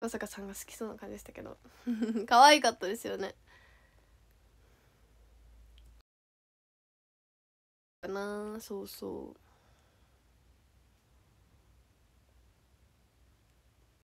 小坂さんが好きそうな感じでしたけど 可愛かったですよねかなそうそう